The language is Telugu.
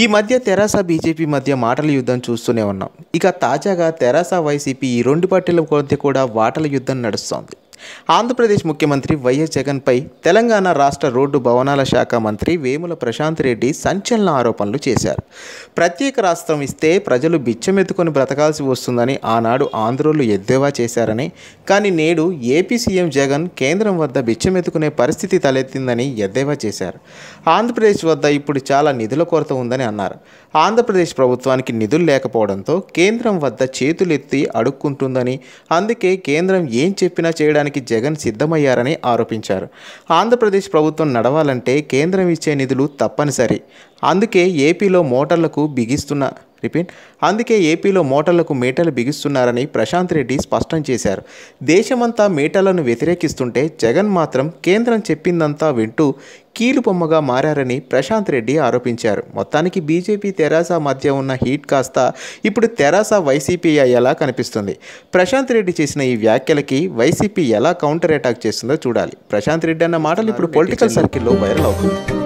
ఈ మధ్య తెరాస బీజేపీ మధ్య మాటల యుద్ధం చూస్తూనే ఉన్నాం ఇక తాజాగా తెరాస వైసీపీ ఈ రెండు పార్టీల మధ్య కూడా వాటల యుద్ధం నడుస్తోంది ఆంధ్రప్రదేశ్ ముఖ్యమంత్రి వైఎస్ జగన్పై తెలంగాణ రాష్ట్ర రోడ్డు భవనాల శాఖ మంత్రి వేముల ప్రశాంత్ రెడ్డి సంచలన ఆరోపణలు చేశారు ప్రత్యేక రాష్ట్రం ఇస్తే ప్రజలు బిచ్చమెత్తుకొని బ్రతకాల్సి వస్తుందని ఆనాడు ఆంధ్రోలు ఎద్దేవా చేశారని కానీ నేడు ఏపీ సీఎం జగన్ కేంద్రం వద్ద బిచ్చమెత్తుకునే పరిస్థితి తలెత్తిందని ఎద్దేవా చేశారు ఆంధ్రప్రదేశ్ వద్ద ఇప్పుడు చాలా నిధుల కొరత ఉందని అన్నారు ఆంధ్రప్రదేశ్ ప్రభుత్వానికి నిధులు లేకపోవడంతో కేంద్రం వద్ద చేతులెత్తి అడుక్కుంటుందని అందుకే కేంద్రం ఏం చెప్పినా చేయడానికి చేయడానికి జగన్ సిద్ధమయ్యారని ఆరోపించారు ఆంధ్రప్రదేశ్ ప్రభుత్వం నడవాలంటే కేంద్రం ఇచ్చే నిధులు తప్పనిసరి అందుకే ఏపీలో మోటార్లకు బిగిస్తున్న నిపిన్ అందుకే ఏపీలో మోటార్లకు మీటర్లు బిగిస్తున్నారని ప్రశాంత్ రెడ్డి స్పష్టం చేశారు దేశమంతా మీటర్లను వ్యతిరేకిస్తుంటే జగన్ మాత్రం కేంద్రం చెప్పిందంతా వింటూ కీలుబొమ్మగా మారని ప్రశాంత్ రెడ్డి ఆరోపించారు మొత్తానికి బీజేపీ తెరాస మధ్య ఉన్న హీట్ కాస్త ఇప్పుడు తెరాస వైసీపీ అయ్యేలా కనిపిస్తుంది ప్రశాంత్ రెడ్డి చేసిన ఈ వ్యాఖ్యలకి వైసీపీ ఎలా కౌంటర్ అటాక్ చేస్తుందో చూడాలి ప్రశాంత్ రెడ్డి అన్న మాటలు ఇప్పుడు పొలిటికల్ సర్కిల్లో వైరల్ అవుతుంది